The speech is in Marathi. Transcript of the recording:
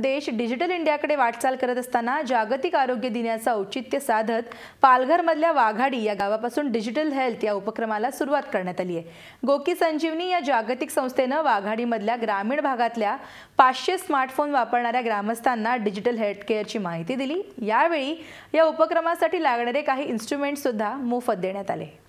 देश डिजिटल इंडियाकडे वाटचाल करत असताना जागतिक आरोग्य दिनाचं औचित्य साधत पालघरमधल्या वाघाडी या गावापासून डिजिटल हेल्थ या उपक्रमाला सुरुवात करण्यात आली आहे गोकी संजीवनी या जागतिक संस्थेनं वाघाडीमधल्या ग्रामीण भागातल्या पाचशे स्मार्टफोन वापरणाऱ्या ग्रामस्थांना डिजिटल हेल्थ केअरची माहिती दिली यावेळी या उपक्रमासाठी लागणारे काही सुद्धा मोफत देण्यात आले